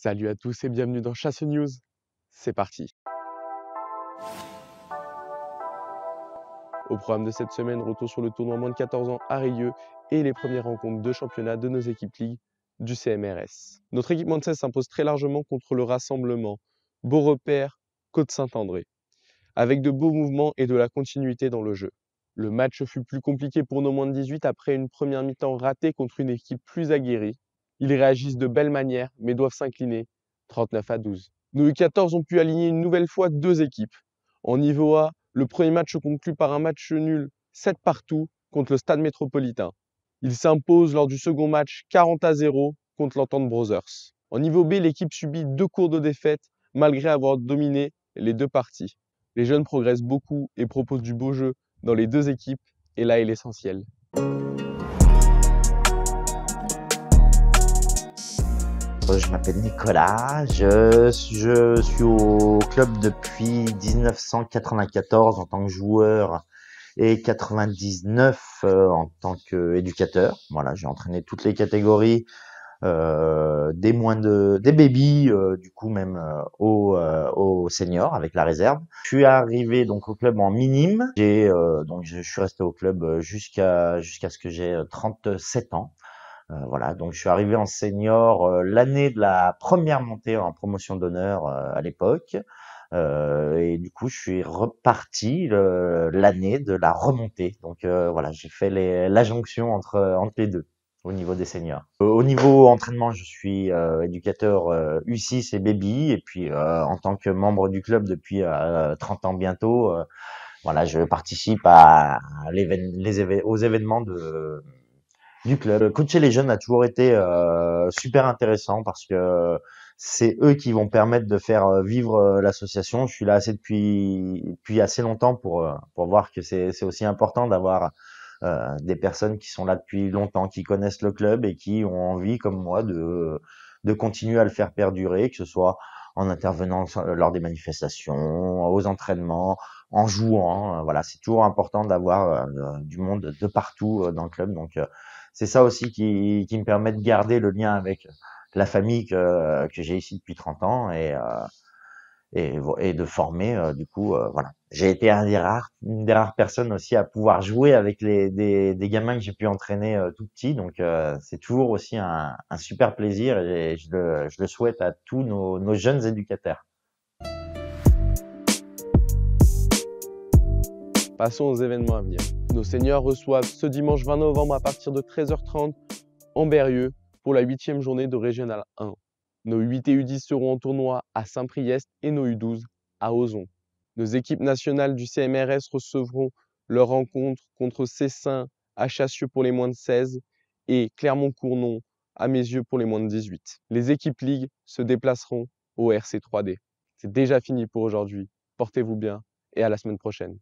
Salut à tous et bienvenue dans Chasse News. C'est parti. Au programme de cette semaine, retour sur le tournoi moins de 14 ans à et les premières rencontres de championnat de nos équipes ligue du CMRS. Notre équipe de 16 s'impose très largement contre le rassemblement Beaurepaire Côte-Saint-André, avec de beaux mouvements et de la continuité dans le jeu. Le match fut plus compliqué pour nos moins de 18 après une première mi-temps ratée contre une équipe plus aguerrie ils réagissent de belle manière, mais doivent s'incliner 39 à 12. Nos 14 ont pu aligner une nouvelle fois deux équipes. En niveau A, le premier match se conclut par un match nul 7 partout contre le Stade métropolitain. Ils s'imposent lors du second match 40 à 0 contre l'Entente Brothers. En niveau B, l'équipe subit deux cours de défaite malgré avoir dominé les deux parties. Les jeunes progressent beaucoup et proposent du beau jeu dans les deux équipes et là est l'essentiel. Je m'appelle Nicolas. Je, suis au club depuis 1994 en tant que joueur et 99 euh, en tant qu'éducateur. Voilà, j'ai entraîné toutes les catégories. Euh, des moins de des baby euh, du coup même euh, au, euh, au senior avec la réserve. Je suis arrivé donc au club en minime. J'ai donc je, je, suis resté au club jusqu'à jusqu'à ce que j'ai 37 ans. Euh, voilà, donc je suis arrivé en senior euh, l'année de la première montée en promotion d'honneur euh, à l'époque. et du coup, je suis reparti l'année de la remontée. Donc voilà, j'ai fait la jonction entre, entre les deux au niveau des seniors. Au niveau entraînement, je suis éducateur U6 et baby. Et puis en tant que membre du club depuis 30 ans bientôt, voilà, je participe à, les, aux événements de du club. Coacher les jeunes a toujours été euh, super intéressant parce que c'est eux qui vont permettre de faire euh, vivre euh, l'association. Je suis là assez depuis, assez longtemps pour, pour voir que c'est aussi important d'avoir des personnes qui sont là depuis longtemps, qui connaissent le club et qui ont envie, comme moi, de, de continuer à le faire perdurer, que ce soit en intervenant euh, lors des manifestations, aux entraînements, en jouant. Hein, euh, voilà, c'est toujours important d'avoir euh, du monde de partout dans le club. Donc c'est ça aussi qui, me permet de garder le lien avec la famille que, que j'ai ici depuis 30 ans et et, de former euh, du coup euh, voilà. J'ai été un des rares, une des rares personnes aussi à pouvoir jouer avec les des, gamins que j'ai pu entraîner euh, tout petit, donc c'est toujours aussi un, super plaisir et je le, souhaite à tous nos, nos jeunes éducateurs. Passons aux événements à venir. Nos seniors reçoivent ce dimanche 20 novembre à partir de 13h30 en Berrieux pour la huitième journée de Régional 1. Nos 8 et U10 seront en tournoi à Saint-Priest et nos U12 à Ozon. Nos équipes nationales du CMRS recevront leur rencontre contre Cessin à Chassieux pour les moins de 16 et Clermont-Cournon à mes yeux pour les moins de 18. Les équipes Ligue se déplaceront au RC3D. C'est déjà fini pour aujourd'hui. Portez-vous bien et à la semaine prochaine.